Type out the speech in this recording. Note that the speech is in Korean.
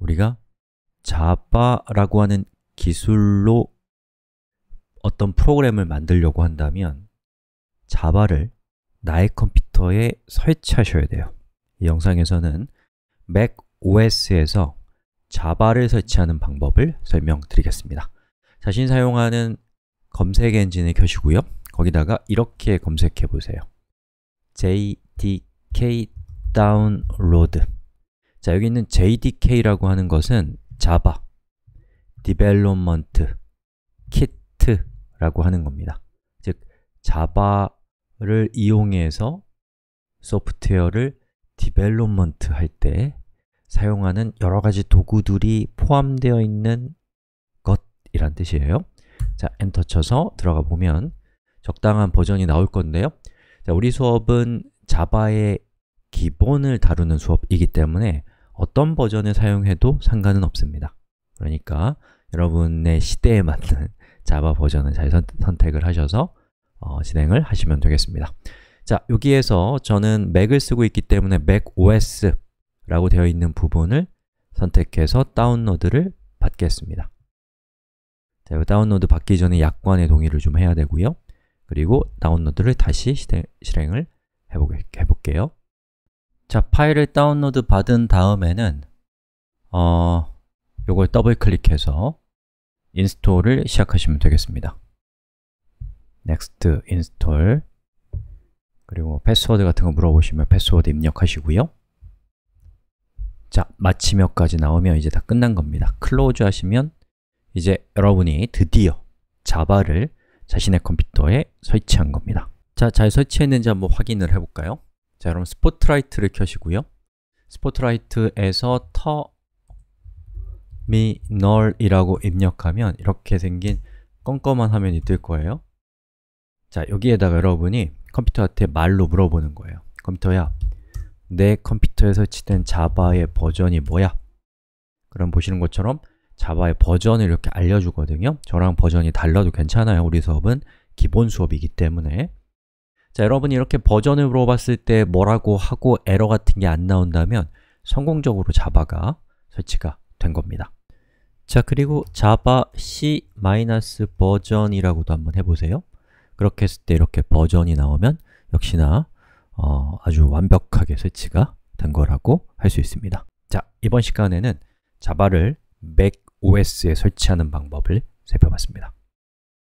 우리가 자바라고 하는 기술로 어떤 프로그램을 만들려고 한다면 자바를 나의 컴퓨터에 설치하셔야 돼요. 이 영상에서는 맥 OS에서 자바를 설치하는 방법을 설명드리겠습니다. 자신 사용하는 검색 엔진을 켜시고요. 거기다가 이렇게 검색해 보세요. JDK 다운로드 자, 여기 있는 JDK라고 하는 것은 자바, 디벨롭먼트, 키트라고 하는 겁니다. 즉, 자바를 이용해서 소프트웨어를 디벨롭먼트 할 때 사용하는 여러 가지 도구들이 포함되어 있는 것이란 뜻이에요. 자, 엔터 쳐서 들어가 보면 적당한 버전이 나올 건데요. 자, 우리 수업은 자바의 기본을 다루는 수업이기 때문에 어떤 버전을 사용해도 상관은 없습니다. 그러니까 여러분의 시대에 맞는 자바 버전을 잘 선, 택을 하셔서 어, 진행을 하시면 되겠습니다. 자, 여기에서 저는 맥을 쓰고 있기 때문에 맥 o s 라고 되어 있는 부분을 선택해서 다운로드를 받겠습니다. 자, 이 다운로드 받기 전에 약관의 동의를 좀 해야 되고요. 그리고 다운로드를 다시 실행, 을 해볼게요. 자, 파일을 다운로드 받은 다음에는 어, 요걸 더블 클릭해서 인스톨을 시작하시면 되겠습니다. next install 그리고 패스워드 같은 거 물어보시면 패스워드 입력하시고요. 자, 마치여까지 나오면 이제 다 끝난 겁니다. 클로즈 하시면 이제 여러분이 드디어 자바를 자신의 컴퓨터에 설치한 겁니다. 자, 잘 설치했는지 한번 확인을 해볼까요? 자, 여러분 스포트라이트를 켜시고요. 스포트라이트에서 터미널이라고 입력하면 이렇게 생긴 껌껌한 화면이 뜰 거예요. 자, 여기에다가 여러분이 컴퓨터한테 말로 물어보는 거예요. 컴퓨터야, 내 컴퓨터에 설치된 자바의 버전이 뭐야? 그럼 보시는 것처럼 자바의 버전을 이렇게 알려주거든요. 저랑 버전이 달라도 괜찮아요. 우리 수업은 기본 수업이기 때문에 자, 여러분이 이렇게 버전을 물어봤을 때 뭐라고 하고 에러 같은 게 안 나온다면 성공적으로 자바가 설치가 된 겁니다. 자, 그리고 자바 c 버전이라고도 한번 해보세요. 그렇게 했을 때 이렇게 버전이 나오면 역시나 어, 아주 완벽하게 설치가 된 거라고 할 수 있습니다. 자, 이번 시간에는 자바를 macOS에 설치하는 방법을 살펴봤습니다.